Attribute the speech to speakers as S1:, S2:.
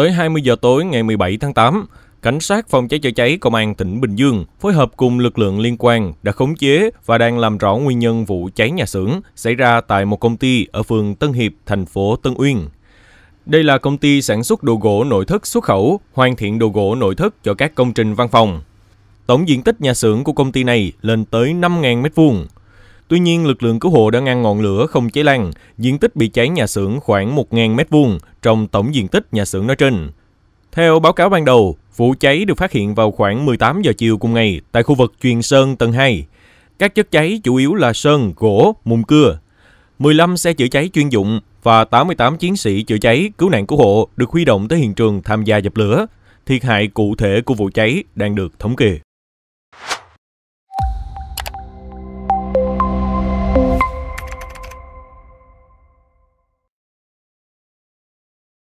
S1: tới 20 giờ tối ngày 17 tháng 8, Cảnh sát phòng cháy chữa cháy Công an tỉnh Bình Dương phối hợp cùng lực lượng liên quan đã khống chế và đang làm rõ nguyên nhân vụ cháy nhà xưởng xảy ra tại một công ty ở phường Tân Hiệp, thành phố Tân Uyên. Đây là công ty sản xuất đồ gỗ nội thất xuất khẩu, hoàn thiện đồ gỗ nội thất cho các công trình văn phòng. Tổng diện tích nhà xưởng của công ty này lên tới 5.000 m2. Tuy nhiên, lực lượng cứu hộ đã ngăn ngọn lửa không cháy lan. Diện tích bị cháy nhà xưởng khoảng 1.000 m2 trong tổng diện tích nhà xưởng nói trên. Theo báo cáo ban đầu, vụ cháy được phát hiện vào khoảng 18 giờ chiều cùng ngày tại khu vực truyền sơn tầng 2. Các chất cháy chủ yếu là sơn, gỗ, mùn cưa. 15 xe chữa cháy chuyên dụng và 88 chiến sĩ chữa cháy, cứu nạn cứu hộ được huy động tới hiện trường tham gia dập lửa. Thiệt hại cụ thể của vụ cháy đang được thống kê.